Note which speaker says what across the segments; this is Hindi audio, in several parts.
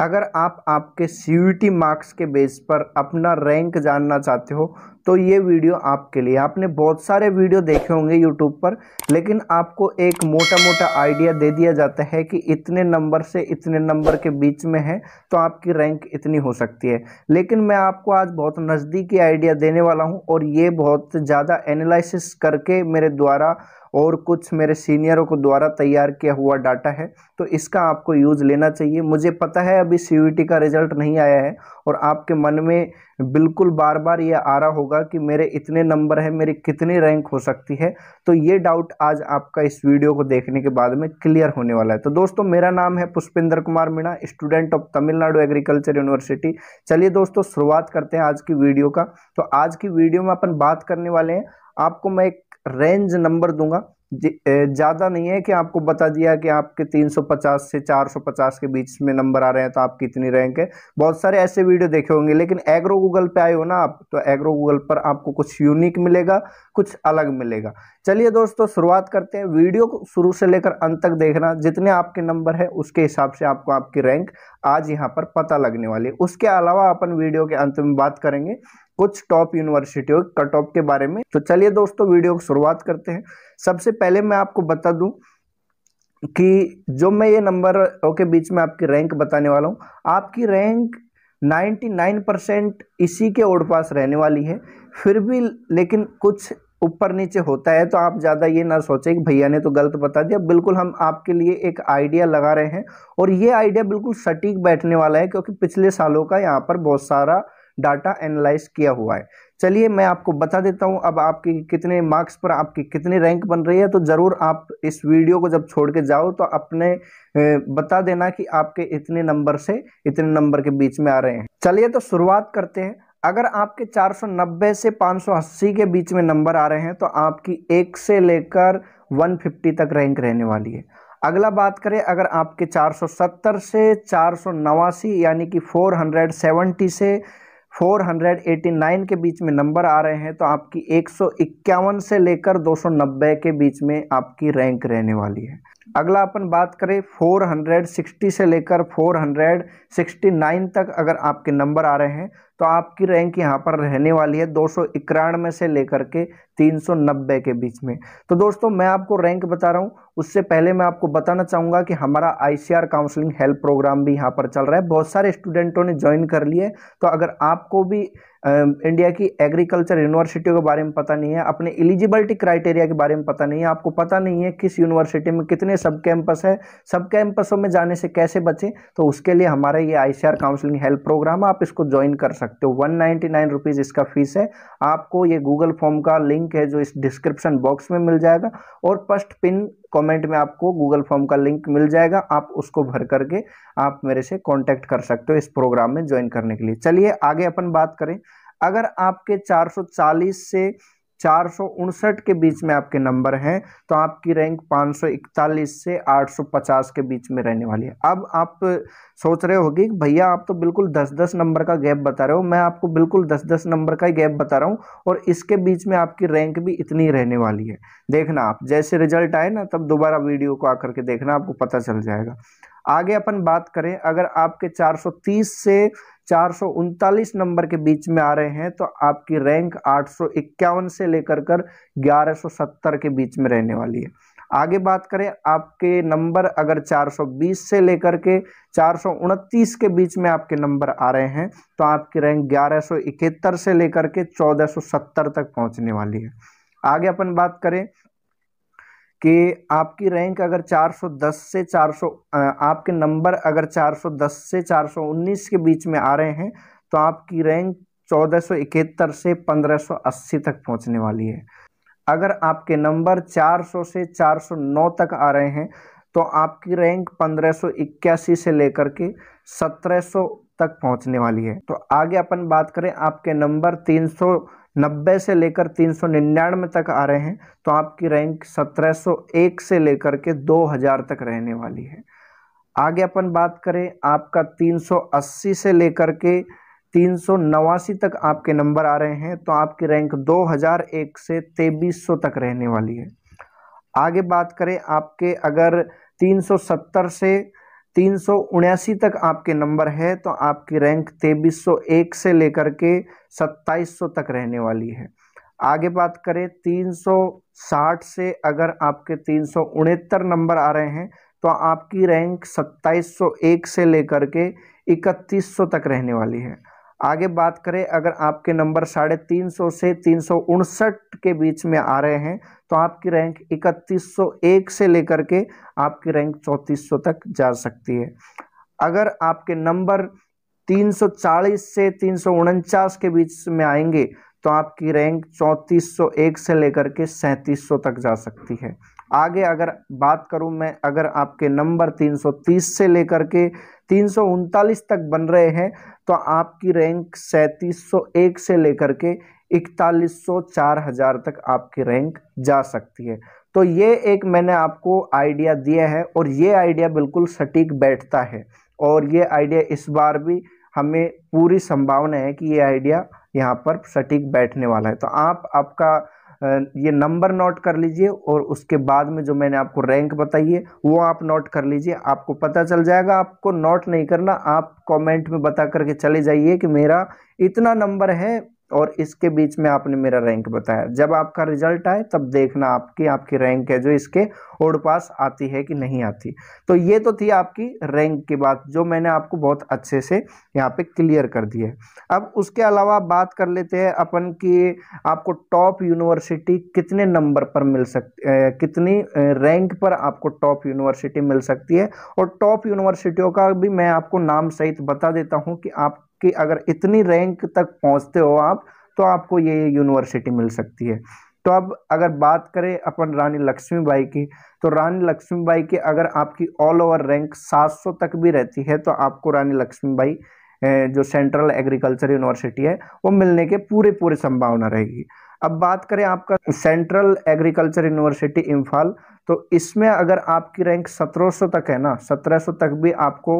Speaker 1: अगर आप आपके सी टी मार्क्स के बेस पर अपना रैंक जानना चाहते हो तो ये वीडियो आपके लिए आपने बहुत सारे वीडियो देखे होंगे यूट्यूब पर लेकिन आपको एक मोटा मोटा आइडिया दे दिया जाता है कि इतने नंबर से इतने नंबर के बीच में है तो आपकी रैंक इतनी हो सकती है लेकिन मैं आपको आज बहुत नज़दीकी आइडिया देने वाला हूँ और ये बहुत ज़्यादा एनालिसिस करके मेरे द्वारा और कुछ मेरे सीनियरों को द्वारा तैयार किया हुआ डाटा है तो इसका आपको यूज़ लेना चाहिए मुझे पता है अभी सी का रिज़ल्ट नहीं आया है और आपके मन में बिल्कुल बार बार ये आ रहा होगा कि मेरे इतने नंबर है मेरी कितनी रैंक हो सकती है तो ये डाउट आज आपका इस वीडियो को देखने के बाद में क्लियर होने वाला है तो दोस्तों मेरा नाम है Pushpinder Kumar Meena student of Tamil Nadu agriculture university चलिए दोस्तों शुरुआत करते हैं आज की वीडियो का तो आज की वीडियो में अपन बात करने वाले हैं आपको मैं एक रेंज नंबर दूंगा ज़्यादा नहीं है कि आपको बता दिया कि आपके 350 से 450 के बीच में नंबर आ रहे हैं तो आप कितनी रैंक है बहुत सारे ऐसे वीडियो देखे होंगे लेकिन एग्रो गूगल पे आए हो ना आप तो एग्रो गूगल पर आपको कुछ यूनिक मिलेगा कुछ अलग मिलेगा चलिए दोस्तों शुरुआत करते हैं वीडियो को शुरू से लेकर अंत तक देखना जितने आपके नंबर है उसके हिसाब से आपको आपकी रैंक आज यहाँ पर पता लगने वाली है उसके अलावा अपन वीडियो के अंत में बात करेंगे कुछ टॉप यूनिवर्सिटियों के कट ऑफ के बारे में तो चलिए दोस्तों वीडियो की शुरुआत करते हैं सबसे पहले मैं आपको बता दूं कि जो मैं ये नंबर के बीच में आपकी रैंक बताने वाला हूँ आपकी रैंक 99 परसेंट इसी के ओर पास रहने वाली है फिर भी लेकिन कुछ ऊपर नीचे होता है तो आप ज़्यादा ये ना सोचें कि भैया ने तो गलत बता दिया बिल्कुल हम आपके लिए एक आइडिया लगा रहे हैं और ये आइडिया बिल्कुल सटीक बैठने वाला है क्योंकि पिछले सालों का यहाँ पर बहुत सारा डाटा एनालाइज किया हुआ है चलिए मैं आपको बता देता हूँ अब आपके कितने मार्क्स पर आपकी कितनी रैंक बन रही है तो ज़रूर आप इस वीडियो को जब छोड़ के जाओ तो अपने बता देना कि आपके इतने नंबर से इतने नंबर के बीच में आ रहे हैं चलिए तो शुरुआत करते हैं अगर आपके 490 से 580 के बीच में नंबर आ रहे हैं तो आपकी एक से लेकर 150 तक रैंक रहने वाली है अगला बात करें अगर आपके 470 से चार यानी कि 470 से 489 के बीच में नंबर आ रहे हैं तो आपकी एक से लेकर 290 के बीच में आपकी रैंक रहने वाली है अगला अपन बात करें 460 से लेकर 469 तक अगर आपके नंबर आ रहे हैं तो आपकी रैंक यहाँ पर रहने वाली है दो में से लेकर के 390 के बीच में तो दोस्तों मैं आपको रैंक बता रहा हूँ उससे पहले मैं आपको बताना चाहूँगा कि हमारा आईसीआर काउंसलिंग हेल्प प्रोग्राम भी यहाँ पर चल रहा है बहुत सारे स्टूडेंटों ने ज्वाइन कर लिए तो अगर आपको भी इंडिया की एग्रीकल्चर यूनिवर्सिटियों के बारे में पता नहीं है अपने एलिजिबिलिटी क्राइटेरिया के बारे में पता नहीं है आपको पता नहीं है किस यूनिवर्सिटी में कितने सब कैंपस है सब कैंपसों में जाने से कैसे बचें तो उसके लिए हमारा ये आई काउंसलिंग हेल्प प्रोग्राम आप इसको ज्वाइन कर सकते हो वन नाइन्टी इसका फीस है आपको ये गूगल फॉर्म का लिंक है जो इस डिस्क्रिप्शन बॉक्स में मिल जाएगा और फर्स्ट पिन कमेंट में आपको गूगल फॉर्म का लिंक मिल जाएगा आप उसको भर करके आप मेरे से कांटेक्ट कर सकते हो इस प्रोग्राम में ज्वाइन करने के लिए चलिए आगे अपन बात करें अगर आपके 440 से चार के बीच में आपके नंबर हैं तो आपकी रैंक 541 से 850 के बीच में रहने वाली है अब आप सोच रहे होगी कि भैया आप तो बिल्कुल 10-10 नंबर का गैप बता रहे हो मैं आपको बिल्कुल 10-10 नंबर का ही गैप बता रहा हूँ और इसके बीच में आपकी रैंक भी इतनी रहने वाली है देखना आप जैसे रिजल्ट आए ना तब दोबारा वीडियो को आकर के देखना आपको पता चल जाएगा आगे अपन बात करें अगर आपके 430 से चार नंबर के बीच में आ रहे हैं तो आपकी रैंक आठ से लेकर कर 1170 के बीच में रहने वाली है आगे बात करें आपके नंबर अगर 420 से लेकर के चार के बीच में आपके नंबर आ रहे हैं तो आपकी रैंक ग्यारह से लेकर के 1470 तक पहुंचने वाली है आगे अपन बात करें कि आपकी रैंक अगर 410 से 400 आपके नंबर अगर 410 से 419 के बीच में आ रहे हैं तो आपकी रैंक चौदह से 1580 तक पहुंचने वाली है अगर आपके नंबर 400 से 409 तक आ रहे हैं तो आपकी रैंक 1581 से लेकर के 1700 तक पहुंचने वाली है तो आगे अपन बात करें आपके नंबर 300 नब्बे से लेकर तीन सौ निन्यानवे तक आ रहे हैं तो आपकी रैंक सत्रह सौ एक से लेकर के दो हज़ार तक रहने वाली है आगे अपन बात करें आपका तीन सौ अस्सी से लेकर के तीन सौ नवासी तक आपके नंबर आ रहे हैं तो आपकी रैंक दो हज़ार एक से तेईस सौ तक रहने वाली है आगे बात करें आपके अगर तीन सौ सत्तर से तीन तक आपके नंबर है तो आपकी रैंक 2301 से लेकर के 2700 तक रहने वाली है आगे बात करें 360 से अगर आपके तीन नंबर आ रहे हैं तो आपकी रैंक 2701 से लेकर के 3100 तक रहने वाली है आगे बात करें अगर आपके नंबर साढ़े तीन सौ से तीन सौ उनसठ के बीच में आ रहे हैं तो आपकी रैंक इकतीस सौ एक से लेकर के आपकी रैंक चौंतीस सौ तक जा सकती है अगर आपके नंबर तीन सौ चालीस से तीन सौ उनचास के बीच में आएंगे तो आपकी रैंक चौंतीस सौ एक से लेकर के सैंतीस सौ तक जा सकती है आगे अगर बात करूं मैं अगर आपके नंबर 330 से लेकर के तीन तक बन रहे हैं तो आपकी रैंक 3701 से लेकर के इकतालीस सौ चार हज़ार तक आपकी रैंक जा सकती है तो ये एक मैंने आपको आइडिया दिया है और ये आइडिया बिल्कुल सटीक बैठता है और ये आइडिया इस बार भी हमें पूरी संभावना है कि ये आइडिया यहाँ पर सटीक बैठने वाला है तो आप आपका ये नंबर नोट कर लीजिए और उसके बाद में जो मैंने आपको रैंक बताई है वो आप नोट कर लीजिए आपको पता चल जाएगा आपको नोट नहीं करना आप कमेंट में बता करके चले जाइए कि मेरा इतना नंबर है और इसके बीच में आपने मेरा रैंक बताया जब आपका रिजल्ट आए तब देखना आपकी आपकी रैंक है जो इसके ओड पास आती है कि नहीं आती तो ये तो थी आपकी रैंक की बात जो मैंने आपको बहुत अच्छे से यहाँ पे क्लियर कर दी है अब उसके अलावा बात कर लेते हैं अपन की आपको टॉप यूनिवर्सिटी कितने नंबर पर मिल सकती कितनी रैंक पर आपको टॉप यूनिवर्सिटी मिल सकती है और टॉप यूनिवर्सिटियों का भी मैं आपको नाम सहित बता देता हूँ कि आप कि अगर इतनी रैंक तक पहुंचते हो आप तो आपको ये यूनिवर्सिटी मिल सकती है तो अब अगर बात करें अपन रानी लक्ष्मीबाई की तो रानी लक्ष्मीबाई की अगर आपकी ऑल ओवर रैंक 700 तक भी रहती है तो आपको रानी लक्ष्मीबाई जो सेंट्रल एग्रीकल्चर यूनिवर्सिटी है वो मिलने के पूरे पूरे संभावना रहेगी अब बात करें आपका सेंट्रल एग्रीकल्चर यूनिवर्सिटी इम्फाल तो इसमें अगर आपकी रैंक 1700 तक है ना 1700 तक भी आपको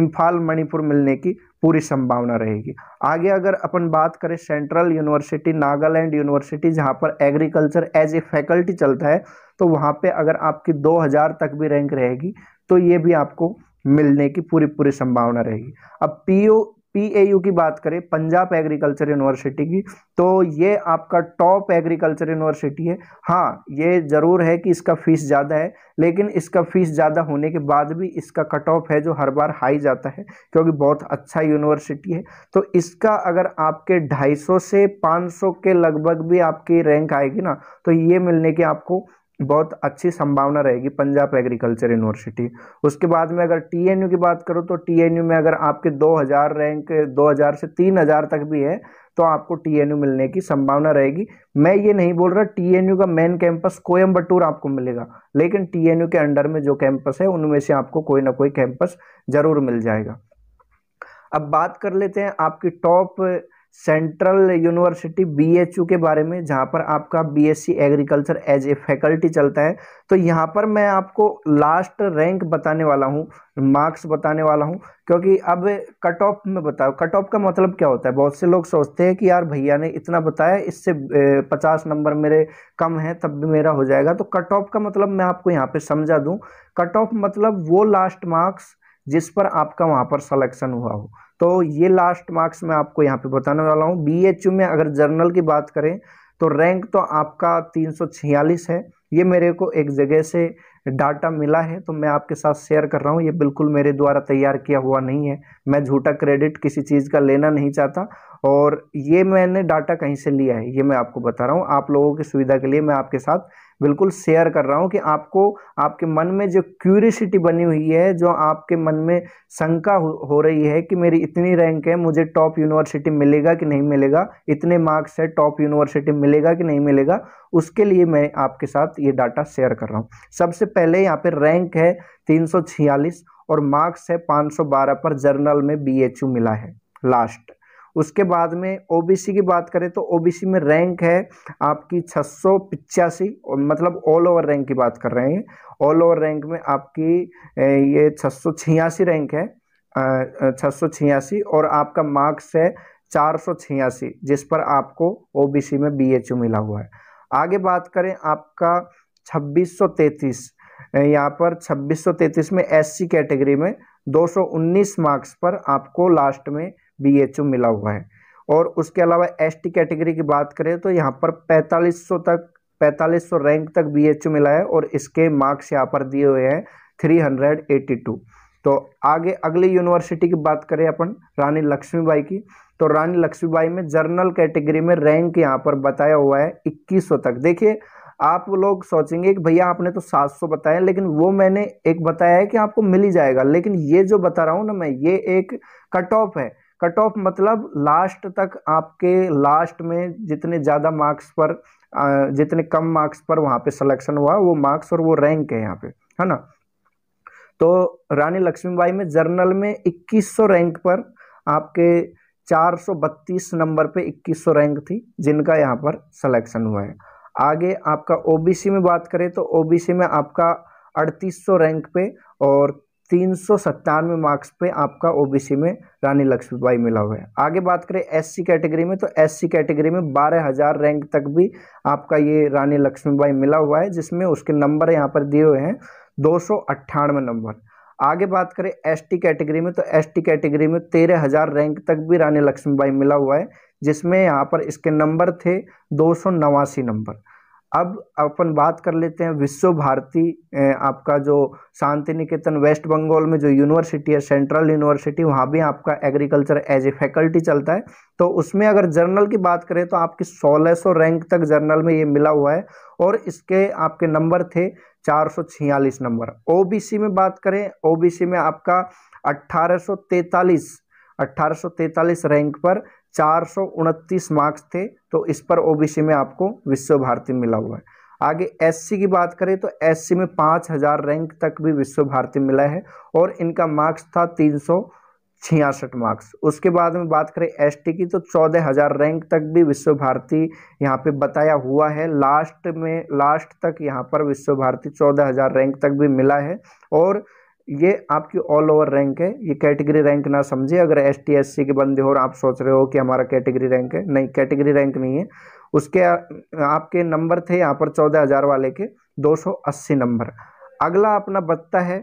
Speaker 1: इम्फाल मणिपुर मिलने की पूरी संभावना रहेगी आगे अगर अपन बात करें सेंट्रल यूनिवर्सिटी नागालैंड यूनिवर्सिटी जहाँ पर एग्रीकल्चर एज ए फैकल्टी चलता है तो वहाँ पे अगर आपकी 2000 तक भी रैंक रहेगी तो ये भी आपको मिलने की पूरी पूरी संभावना रहेगी अब पीओ पीएयू की बात करें पंजाब एग्रीकल्चर यूनिवर्सिटी की तो ये आपका टॉप एग्रीकल्चर यूनिवर्सिटी है हाँ ये ज़रूर है कि इसका फीस ज़्यादा है लेकिन इसका फीस ज़्यादा होने के बाद भी इसका कट ऑफ है जो हर बार हाई जाता है क्योंकि बहुत अच्छा यूनिवर्सिटी है तो इसका अगर आपके 250 से 500 के लगभग भी आपकी रैंक आएगी ना तो ये मिलने के आपको बहुत अच्छी संभावना रहेगी पंजाब एग्रीकल्चर यूनिवर्सिटी उसके बाद में अगर टीएनयू की बात करो तो टीएनयू में अगर आपके 2000 रैंक 2000 से 3000 तक भी है तो आपको टीएनयू मिलने की संभावना रहेगी मैं ये नहीं बोल रहा टीएनयू का मेन कैंपस कोयम्बटूर आपको मिलेगा लेकिन यू के अंडर में जो कैंपस है उनमें से आपको कोई ना कोई कैंपस ज़रूर मिल जाएगा अब बात कर लेते हैं आपकी टॉप सेंट्रल यूनिवर्सिटी बीएचयू के बारे में जहाँ पर आपका BSc agriculture as a faculty चलता है तो यहाँ पर मैं आपको लास्ट रैंक बताने वाला हूँ मार्क्स बताने वाला हूँ क्योंकि अब कट ऑफ में बताओ कट ऑफ का मतलब क्या होता है बहुत से लोग सोचते हैं कि यार भैया ने इतना बताया इससे पचास नंबर मेरे कम हैं तब भी मेरा हो जाएगा तो कट ऑफ का मतलब मैं आपको यहाँ पर समझा दूँ कट ऑफ मतलब वो लास्ट मार्क्स जिस पर आपका वहाँ पर सलेक्शन हुआ हो तो ये लास्ट मार्क्स मैं आपको यहाँ पे बताने वाला हूँ यू में अगर जर्नल की बात करें तो रैंक तो आपका छियालीस है ये मेरे को एक जगह से डाटा मिला है तो मैं आपके साथ शेयर कर रहा हूँ ये बिल्कुल मेरे द्वारा तैयार किया हुआ नहीं है मैं झूठा क्रेडिट किसी चीज़ का लेना नहीं चाहता और ये मैंने डाटा कहीं से लिया है ये मैं आपको बता रहा हूँ आप लोगों की सुविधा के लिए मैं आपके साथ बिल्कुल शेयर कर रहा हूँ कि आपको आपके मन में जो क्यूरियसिटी बनी हुई है जो आपके मन में शंका हो, रही है कि मेरी इतनी रैंक है मुझे टॉप यूनिवर्सिटी मिलेगा कि नहीं मिलेगा इतने मार्क्स है टॉप यूनिवर्सिटी मिलेगा कि नहीं मिलेगा उसके लिए मैं आपके साथ ये डाटा शेयर कर रहा हूँ सबसे पहले यहाँ पर रैंक है तीन और मार्क्स है पाँच पर जर्नल में बी मिला है लास्ट उसके बाद में ओबीसी की बात करें तो ओबीसी में रैंक है आपकी छः मतलब ऑल ओवर रैंक की बात कर रहे हैं ऑल ओवर रैंक में आपकी ये छः रैंक है छः और आपका मार्क्स है चार जिस पर आपको ओबीसी में बीएचयू मिला हुआ है आगे बात करें आपका 2633 यहाँ पर 2633 में एससी कैटेगरी में 219 मार्क्स पर आपको लास्ट में बीएचयू मिला हुआ है और उसके अलावा एसटी कैटेगरी की बात करें तो यहाँ पर 4500 तक 4500 रैंक तक बीएचयू मिला है और इसके मार्क्स यहाँ पर दिए हुए हैं 382 तो आगे अगली यूनिवर्सिटी की बात करें अपन रानी लक्ष्मीबाई की तो रानी लक्ष्मीबाई में जर्नल कैटेगरी में रैंक यहाँ पर बताया हुआ है सौ तक देखिए आप लोग सोचेंगे कि भैया आपने तो 700 बताया लेकिन वो मैंने एक बताया है कि आपको मिल ही जाएगा लेकिन ये जो बता रहा हूँ ना मैं ये एक कट ऑफ है कट ऑफ मतलब लास्ट तक आपके लास्ट में जितने ज़्यादा मार्क्स पर जितने कम मार्क्स पर वहाँ पे सिलेक्शन हुआ वो मार्क्स और वो रैंक है यहाँ पे है ना तो रानी लक्ष्मीबाई में जर्नल में 2100 रैंक पर आपके 432 नंबर पे 2100 रैंक थी जिनका यहाँ पर सिलेक्शन हुआ है आगे आपका ओबीसी में बात करें तो ओबीसी में आपका 3800 रैंक पे और तीन सौ सत्तानवे मार्क्स पे आपका ओबीसी में रानी लक्ष्मीबाई मिला हुआ है आगे बात करें एससी कैटेगरी में तो एससी कैटेगरी में बारह हज़ार रैंक तक भी आपका ये रानी लक्ष्मीबाई मिला हुआ है जिसमें उसके नंबर यहाँ पर दिए हुए हैं दो सौ अट्ठानवे नंबर आगे बात करें एसटी कैटेगरी में तो एसटी कैटेगरी में तेरह हज़ार रैंक तक भी रानी लक्ष्मीबाई मिला हुआ है जिसमें यहाँ पर इसके नंबर थे दो सौ नवासी नंबर अब अपन बात कर लेते हैं विश्व भारती आपका जो शांति निकेतन वेस्ट बंगाल में जो यूनिवर्सिटी है सेंट्रल यूनिवर्सिटी वहाँ भी आपका एग्रीकल्चर एज ए फैकल्टी चलता है तो उसमें अगर जर्नल की बात करें तो आपकी 1600 रैंक तक जर्नल में ये मिला हुआ है और इसके आपके नंबर थे चार नंबर ओ में बात करें ओ में आपका अट्ठारह 1843 रैंक पर चार मार्क्स थे तो इस पर ओबीसी में आपको विश्व भारती मिला हुआ है आगे एससी की बात करें तो एससी में पाँच हज़ार रैंक तक भी विश्व भारती मिला है और इनका मार्क्स था तीन सौ छियासठ मार्क्स उसके बाद में बात करें एसटी की तो चौदह हज़ार रैंक तक भी विश्व भारती यहाँ पे बताया हुआ है लास्ट में लास्ट तक यहाँ पर विश्व भारती चौदह हज़ार रैंक तक भी मिला है और ये आपकी ऑल ओवर रैंक है ये कैटेगरी रैंक ना समझे अगर एस टी एस सी के बंदे हो और आप सोच रहे हो कि हमारा कैटेगरी रैंक है नहीं कैटेगरी रैंक नहीं है उसके आपके नंबर थे यहाँ पर चौदह हज़ार वाले के दो सौ अस्सी नंबर अगला अपना बत्ता है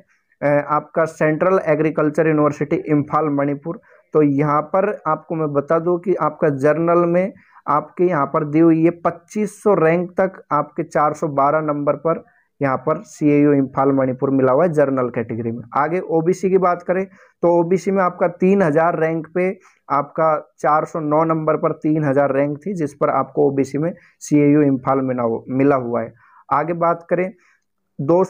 Speaker 1: आपका central agriculture university Imphal Manipur तो यहाँ पर आपको मैं बता दूँ कि आपका जर्नल में आपके यहाँ पर दी हुई है पच्चीस सौ रैंक तक आपके चार सौ बारह नंबर पर यहाँ पर C A U Imphal Manipur मिला हुआ है जर्नल कैटेगरी में आगे ओबीसी की बात करें तो ओबीसी में आपका तीन हजार रैंक पे आपका 409 नंबर पर तीन हजार रैंक थी जिस पर आपको ओबीसी में सी ए यू इम्फाल मिला हुआ है आगे बात करें दो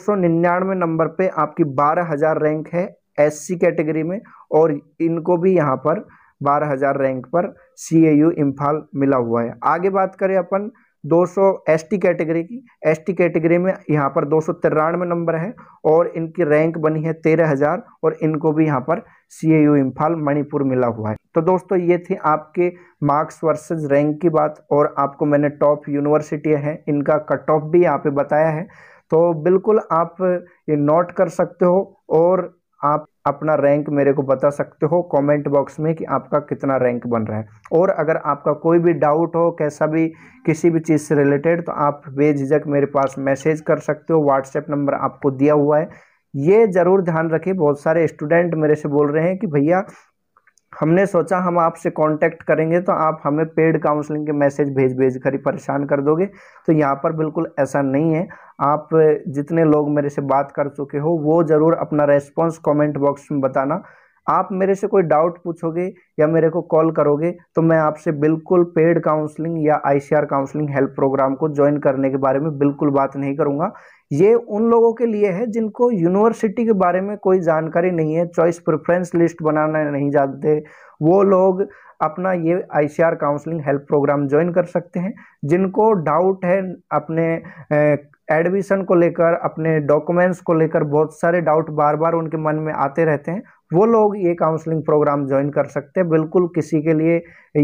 Speaker 1: नंबर पे आपकी बारह हजार रैंक है सी कैटेगरी में और इनको भी यहाँ पर बारह हजार रैंक पर सी ए यू इम्फाल मिला हुआ है आगे बात करें अपन दो सौ कैटेगरी की एस कैटेगरी में यहाँ पर दो सौ नंबर है और इनकी रैंक बनी है तेरह हज़ार और इनको भी यहाँ पर C A U Imphal Manipur मिला हुआ है तो दोस्तों ये थी आपके मार्क्स वर्सेस रैंक की बात और आपको मैंने टॉप यूनिवर्सिटी है इनका कट ऑफ भी यहाँ पे बताया है तो बिल्कुल आप ये नोट कर सकते हो और आप अपना रैंक मेरे को बता सकते हो कमेंट बॉक्स में कि आपका कितना रैंक बन रहा है और अगर आपका कोई भी डाउट हो कैसा भी किसी भी चीज़ से रिलेटेड तो आप बेझिझक मेरे पास मैसेज कर सकते हो व्हाट्सएप नंबर आपको दिया हुआ है ये ज़रूर ध्यान रखें बहुत सारे स्टूडेंट मेरे से बोल रहे हैं कि भैया हमने सोचा हम आपसे कांटेक्ट करेंगे तो आप हमें पेड काउंसलिंग के मैसेज भेज भेज कर ही परेशान कर दोगे तो यहाँ पर बिल्कुल ऐसा नहीं है आप जितने लोग मेरे से बात कर चुके हो वो ज़रूर अपना रेस्पॉन्स कॉमेंट बॉक्स में बताना आप मेरे से कोई डाउट पूछोगे या मेरे को कॉल करोगे तो मैं आपसे बिल्कुल पेड काउंसलिंग या आईसीआर काउंसलिंग हेल्प प्रोग्राम को ज्वाइन करने के बारे में बिल्कुल बात नहीं करूँगा ये उन लोगों के लिए है जिनको यूनिवर्सिटी के बारे में कोई जानकारी नहीं है चॉइस प्रेफरेंस लिस्ट बनाना नहीं जानते वो लोग अपना ये I C R counselling help programme join कर सकते हैं जिनको डाउट है अपने एडमिशन को लेकर अपने डॉक्यूमेंट्स को लेकर बहुत सारे डाउट बार बार उनके मन में आते रहते हैं वो लोग ये काउंसलिंग प्रोग्राम ज्वाइन कर सकते हैं बिल्कुल किसी के लिए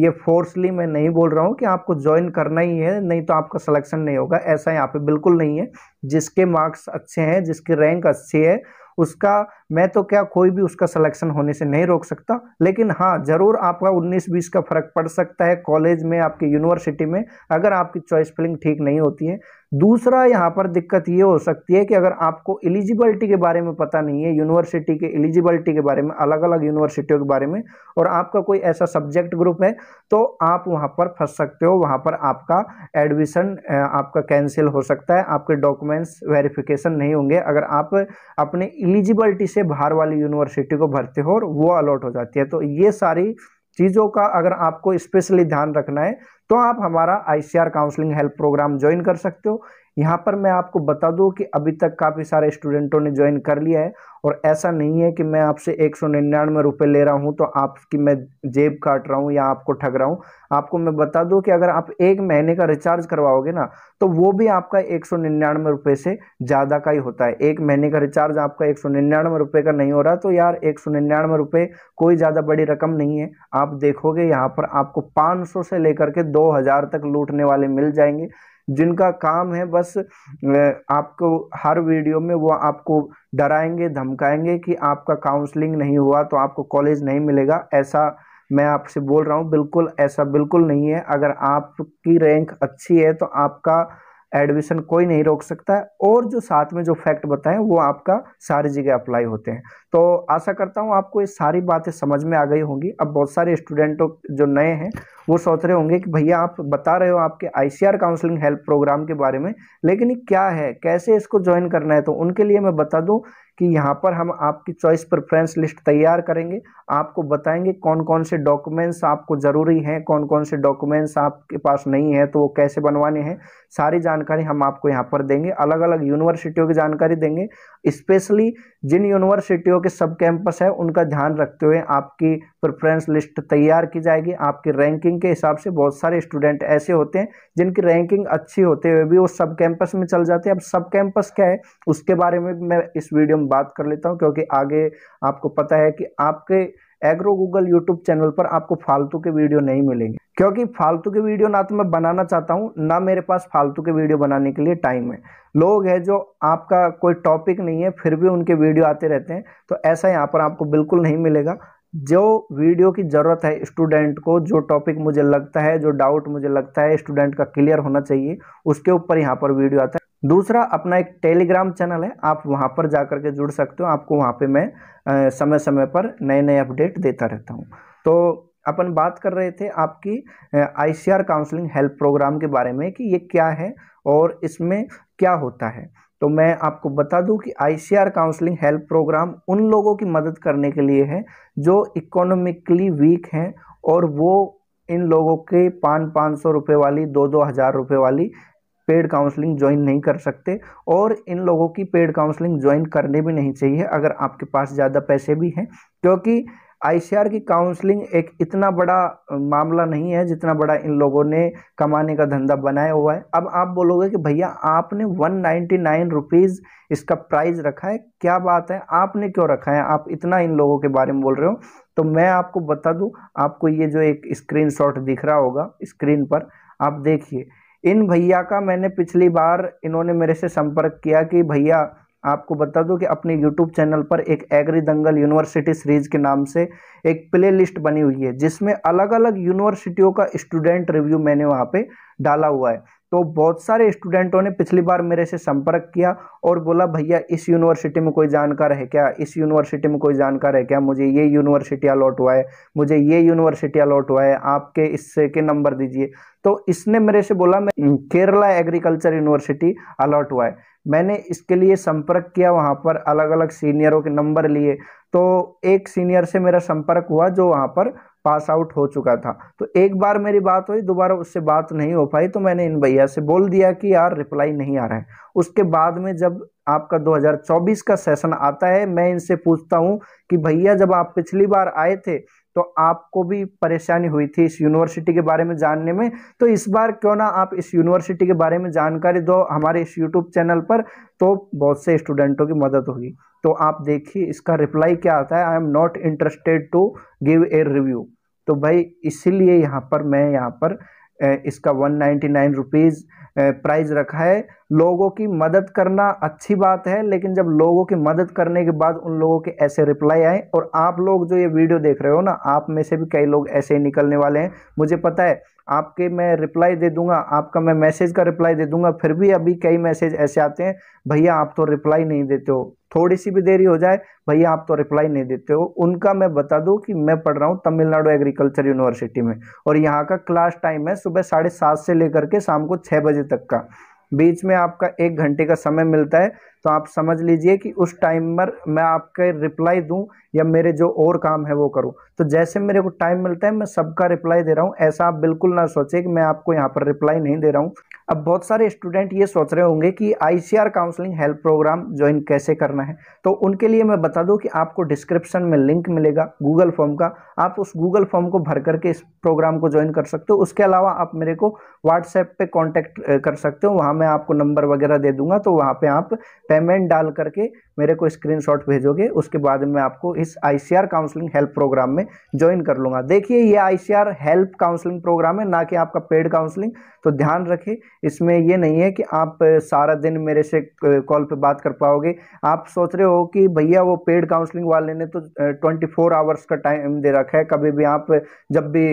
Speaker 1: ये फोर्सली मैं नहीं बोल रहा हूँ कि आपको ज्वाइन करना ही है नहीं तो आपका सिलेक्शन नहीं होगा ऐसा यहाँ पे बिल्कुल नहीं है जिसके मार्क्स अच्छे हैं जिसकी रैंक अच्छी है उसका मैं तो क्या कोई भी उसका सिलेक्शन होने से नहीं रोक सकता लेकिन हाँ ज़रूर आपका 19-20 का फ़र्क पड़ सकता है कॉलेज में आपके यूनिवर्सिटी में अगर आपकी चॉइस फिलिंग ठीक नहीं होती है दूसरा यहाँ पर दिक्कत ये हो सकती है कि अगर आपको एलिजिबिलिटी के बारे में पता नहीं है यूनिवर्सिटी के एलिजिबिलिटी के बारे में अलग अलग यूनिवर्सिटियों के बारे में और आपका कोई ऐसा सब्जेक्ट ग्रुप है तो आप वहाँ पर फंस सकते हो वहाँ पर आपका एडमिशन आपका कैंसिल हो सकता है आपके डॉक्यूमेंट्स वेरिफिकेशन नहीं होंगे अगर आप अपने एलिजिबिलिटी से से बाहर वाली यूनिवर्सिटी को भरते हो और वो अलॉट हो जाती है तो ये सारी चीज़ों का अगर आपको स्पेशली ध्यान रखना है तो आप हमारा ICR counselling help programme join कर सकते हो यहाँ पर मैं आपको बता दूँ कि अभी तक काफ़ी सारे स्टूडेंटों ने ज्वाइन कर लिया है और ऐसा नहीं है कि मैं आपसे एक सौ निन्यानवे रुपये ले रहा हूँ तो आपकी मैं जेब काट रहा हूँ या आपको ठग रहा हूँ आपको मैं बता दूँ कि अगर आप एक महीने का रिचार्ज करवाओगे ना तो वो भी आपका एक सौ निन्यानवे रुपये से ज़्यादा का ही होता है एक महीने का रिचार्ज आपका एक सौ निन्यानवे रुपये का नहीं हो रहा तो यार एक सौ निन्यानवे रुपये कोई ज़्यादा बड़ी रकम नहीं है आप देखोगे यहाँ पर आपको पाँच सौ से लेकर के दो हज़ार तक लूटने वाले मिल जाएंगे जिनका काम है बस आपको हर वीडियो में वो आपको डराएंगे धमकाएंगे कि आपका काउंसलिंग नहीं हुआ तो आपको कॉलेज नहीं मिलेगा ऐसा मैं आपसे बोल रहा हूँ बिल्कुल ऐसा बिल्कुल नहीं है अगर आपकी रैंक अच्छी है तो आपका एडमिशन कोई नहीं रोक सकता है और जो साथ में जो फैक्ट बताएं वो आपका सारी जगह अप्लाई होते हैं तो आशा करता हूँ आपको ये सारी बातें समझ में आ गई होंगी अब बहुत सारे स्टूडेंटों जो नए हैं वो सोच रहे होंगे कि भैया आप बता रहे हो आपके आईसीआर काउंसलिंग हेल्प प्रोग्राम के बारे में लेकिन क्या है कैसे इसको ज्वाइन करना है तो उनके लिए मैं बता दूँ कि यहाँ पर हम आपकी चॉइस प्रेफरेंस लिस्ट तैयार करेंगे आपको बताएंगे कौन कौन से डॉक्यूमेंट्स आपको ज़रूरी हैं कौन कौन से डॉक्यूमेंट्स आपके पास नहीं है तो वो कैसे बनवाने हैं सारी जानकारी हम आपको यहाँ पर देंगे अलग अलग यूनिवर्सिटियों की जानकारी देंगे स्पेशली जिन यूनिवर्सिटियों के सब कैंपस है उनका ध्यान रखते हुए आपकी प्रेफरेंस लिस्ट तैयार की जाएगी आपकी रैंकिंग के हिसाब से बहुत सारे स्टूडेंट ऐसे होते हैं जिनकी रैंकिंग अच्छी होते हुए भी वो सब कैंपस में चल जाते हैं अब सब कैंपस क्या है उसके बारे में मैं इस वीडियो में बात कर लेता हूँ क्योंकि आगे आपको पता है कि आपके एग्रो गूगल यूट्यूब चैनल पर आपको फालतू के वीडियो नहीं मिलेंगे क्योंकि फालतू के वीडियो ना तो मैं बनाना चाहता हूँ ना मेरे पास फालतू के वीडियो बनाने के लिए टाइम है लोग हैं जो आपका कोई टॉपिक नहीं है फिर भी उनके वीडियो आते रहते हैं तो ऐसा यहाँ पर आपको बिल्कुल नहीं मिलेगा जो वीडियो की ज़रूरत है स्टूडेंट को जो टॉपिक मुझे लगता है जो डाउट मुझे लगता है स्टूडेंट का क्लियर होना चाहिए उसके ऊपर यहाँ पर वीडियो आता है दूसरा अपना एक टेलीग्राम चैनल है आप वहाँ पर जा कर के जुड़ सकते हो आपको वहाँ पे मैं समय समय पर नए नए अपडेट देता रहता हूँ तो अपन बात कर रहे थे आपकी आईसीआर काउंसलिंग हेल्प प्रोग्राम के बारे में कि ये क्या है और इसमें क्या होता है तो मैं आपको बता दूं कि आईसीआर काउंसलिंग हेल्प प्रोग्राम उन लोगों की मदद करने के लिए है जो इकोनॉमिकली वीक हैं और वो इन लोगों के पाँच पाँच सौ रुपये वाली दो दो हज़ार रुपये वाली पेड काउंसलिंग ज्वाइन नहीं कर सकते और इन लोगों की पेड काउंसलिंग ज्वाइन करने भी नहीं चाहिए अगर आपके पास ज़्यादा पैसे भी हैं क्योंकि आईसीआर की काउंसलिंग एक इतना बड़ा मामला नहीं है जितना बड़ा इन लोगों ने कमाने का धंधा बनाया हुआ है अब आप बोलोगे कि भैया आपने वन नाइन्टी नाइन रुपीज़ इसका प्राइस रखा है क्या बात है आपने क्यों रखा है आप इतना इन लोगों के बारे में बोल रहे हो तो मैं आपको बता दूं आपको ये जो एक स्क्रीनशॉट दिख रहा होगा स्क्रीन पर आप देखिए इन भैया का मैंने पिछली बार इन्होंने मेरे से संपर्क किया कि भैया आपको बता दूं कि अपने YouTube चैनल पर एक एग्री दंगल यूनिवर्सिटी सीरीज के नाम से एक प्ले लिस्ट बनी हुई है जिसमें अलग अलग यूनिवर्सिटियों का स्टूडेंट रिव्यू मैंने वहाँ पे डाला हुआ है तो बहुत सारे स्टूडेंटों ने पिछली बार मेरे से संपर्क किया और बोला भैया इस यूनिवर्सिटी में कोई जानकार है क्या इस यूनिवर्सिटी में कोई जानकार है क्या मुझे ये यूनिवर्सिटी अलॉट हुआ है मुझे ये यूनिवर्सिटी अलॉट हुआ है आपके इससे के नंबर दीजिए तो इसने मेरे से बोला मैं केरला एग्रीकल्चर यूनिवर्सिटी अलॉट हुआ है मैंने इसके लिए संपर्क किया वहाँ पर अलग अलग सीनियरों के नंबर लिए तो एक सीनियर से मेरा संपर्क हुआ जो वहाँ पर पास आउट हो चुका था तो एक बार मेरी बात हुई दोबारा उससे बात नहीं हो पाई तो मैंने इन भैया से बोल दिया कि यार रिप्लाई नहीं आ रहा है उसके बाद में जब आपका 2024 का सेशन आता है मैं इनसे पूछता हूँ कि भैया जब आप पिछली बार आए थे तो आपको भी परेशानी हुई थी इस यूनिवर्सिटी के बारे में जानने में तो इस बार क्यों ना आप इस यूनिवर्सिटी के बारे में जानकारी दो हमारे इस यूट्यूब चैनल पर तो बहुत से स्टूडेंटों की मदद होगी तो आप देखिए इसका रिप्लाई क्या आता है I am not interested to give a review तो भाई इसीलिए यहाँ पर मैं यहाँ पर इसका one ninety nine rupees price रखा है लोगों की मदद करना अच्छी बात है लेकिन जब लोगों की मदद करने के बाद उन लोगों के ऐसे रिप्लाई आए और आप लोग जो ये वीडियो देख रहे हो ना आप में से भी कई लोग ऐसे ही निकलने वाले हैं मुझे पता है आपके मैं रिप्लाई दे दूंगा आपका मैं मैसेज का रिप्लाई दे दूंगा फिर भी अभी कई मैसेज ऐसे आते हैं भैया आप तो रिप्लाई नहीं देते हो थोड़ी सी भी देरी हो जाए भैया आप तो रिप्लाई नहीं देते हो उनका मैं बता दूं कि मैं पढ़ रहा हूं तमिलनाडु एग्रीकल्चर यूनिवर्सिटी में और यहाँ का क्लास टाइम है सुबह साढ़े सात से लेकर के शाम को छः बजे तक का बीच में आपका एक घंटे का समय मिलता है तो आप समझ लीजिए कि उस टाइम पर मैं आपके रिप्लाई दूं या मेरे जो और काम है वो करूं तो जैसे मेरे को टाइम मिलता है मैं सबका रिप्लाई दे रहा हूं ऐसा आप बिल्कुल ना सोचें कि मैं आपको यहाँ पर रिप्लाई नहीं दे रहा हूं अब बहुत सारे स्टूडेंट ये सोच रहे होंगे कि I counselling help programme join कैसे करना है तो उनके लिए मैं बता दूँ कि आपको डिस्क्रिप्शन में लिंक मिलेगा गूगल फॉर्म का आप उस गूगल फॉर्म को भर करके इस प्रोग्राम को ज्वाइन कर सकते हो उसके अलावा आप मेरे को व्हाट्सएप पे कॉन्टैक्ट कर सकते हो वहाँ मैं आपको नंबर वगैरह दे दूंगा तो वहाँ पे आप पेमेंट डाल करके मेरे को स्क्रीनशॉट भेजोगे उसके बाद मैं आपको इस आईसीआर काउंसलिंग हेल्प प्रोग्राम में ज्वाइन कर लूँगा देखिए ये आईसीआर हेल्प काउंसलिंग प्रोग्राम है ना कि आपका पेड काउंसलिंग तो ध्यान रखें इसमें ये नहीं है कि आप सारा दिन मेरे से कॉल पर बात कर पाओगे आप सोच रहे हो कि भैया वो पेड काउंसलिंग वाले ने तो ट्वेंटी फोर आवर्स का टाइम दे रखा है कभी भी आप जब भी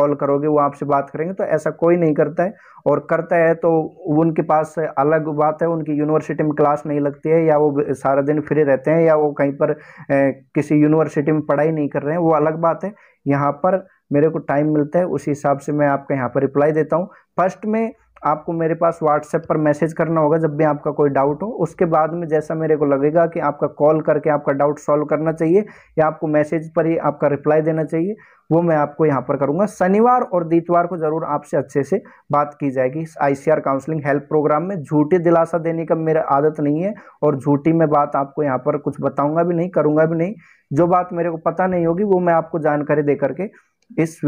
Speaker 1: कॉल करोगे वो आपसे बात करेंगे तो ऐसा कोई नहीं करता है और करते हैं तो उनके पास अलग बात है उनकी यूनिवर्सिटी में क्लास नहीं लगती है या वो सारा दिन फ्री रहते हैं या वो कहीं पर किसी यूनिवर्सिटी में पढ़ाई नहीं कर रहे हैं वो अलग बात है यहाँ पर मेरे को टाइम मिलता है उसी हिसाब से मैं आपका यहाँ पर रिप्लाई देता हूँ फर्स्ट में आपको मेरे पास व्हाट्सएप पर मैसेज करना होगा जब भी आपका कोई डाउट हो उसके बाद में जैसा मेरे को लगेगा कि आपका कॉल करके आपका डाउट सॉल्व करना चाहिए या आपको मैसेज पर ही आपका रिप्लाई देना चाहिए वो मैं आपको यहाँ पर करूँगा शनिवार और दीतवार को ज़रूर आपसे अच्छे से बात की जाएगी इस आई काउंसलिंग हेल्प प्रोग्राम में झूठी दिलासा देने का मेरा आदत नहीं है और झूठी मैं बात आपको यहाँ पर कुछ बताऊँगा भी नहीं करूँगा भी नहीं जो बात मेरे को पता नहीं होगी वो मैं आपको जानकारी दे करके इस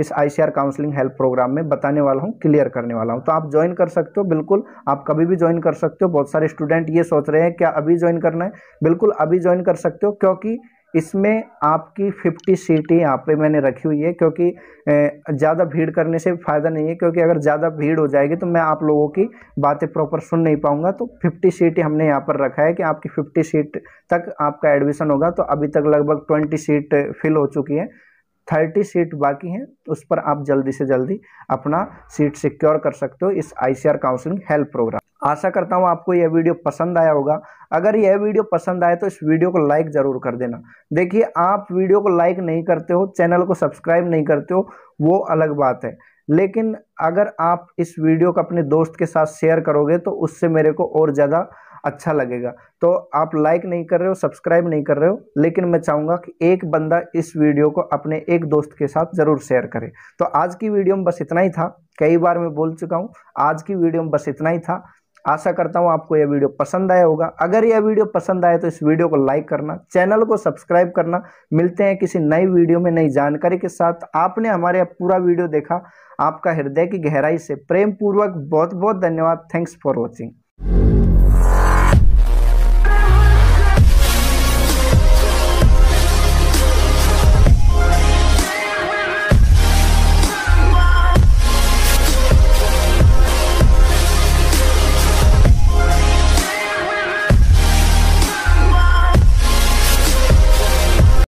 Speaker 1: इस आईसीआर काउंसलिंग हेल्प प्रोग्राम में बताने वाला हूँ क्लियर करने वाला हूँ तो आप ज्वाइन कर सकते हो बिल्कुल आप कभी भी ज्वाइन कर सकते हो बहुत सारे स्टूडेंट ये सोच रहे हैं क्या अभी ज्वाइन करना है बिल्कुल अभी ज्वाइन कर सकते हो क्योंकि इसमें आपकी 50 सीटें यहाँ पे मैंने रखी हुई है क्योंकि ज़्यादा भीड़ करने से फ़ायदा नहीं है क्योंकि अगर ज़्यादा भीड़ हो जाएगी तो मैं आप लोगों की बातें प्रॉपर सुन नहीं पाऊँगा तो 50 सीटें हमने यहाँ पर रखा है कि आपकी 50 सीट तक आपका एडमिशन होगा तो अभी तक लगभग 20 सीट फिल हो चुकी है थर्टी सीट बाकी हैं तो उस पर आप जल्दी से जल्दी अपना सीट सिक्योर कर सकते हो इस आईसीआर काउंसलिंग हेल्प प्रोग्राम आशा करता हूँ आपको यह वीडियो पसंद आया होगा अगर यह वीडियो पसंद आए तो इस वीडियो को लाइक ज़रूर कर देना देखिए आप वीडियो को लाइक नहीं करते हो चैनल को सब्सक्राइब नहीं करते हो वो अलग बात है लेकिन अगर आप इस वीडियो को अपने दोस्त के साथ शेयर करोगे तो उससे मेरे को और ज़्यादा अच्छा लगेगा तो आप लाइक नहीं कर रहे हो सब्सक्राइब नहीं कर रहे हो लेकिन मैं चाहूँगा कि एक बंदा इस वीडियो को अपने एक दोस्त के साथ ज़रूर शेयर करे तो आज की वीडियो में बस इतना ही था कई बार मैं बोल चुका हूँ आज की वीडियो में बस इतना ही था आशा करता हूँ आपको यह वीडियो पसंद आया होगा अगर यह वीडियो पसंद आए तो इस वीडियो को लाइक करना चैनल को सब्सक्राइब करना मिलते हैं किसी नई वीडियो में नई जानकारी के साथ आपने हमारे पूरा वीडियो देखा आपका हृदय की गहराई से प्रेम पूर्वक बहुत बहुत धन्यवाद थैंक्स फॉर वॉचिंग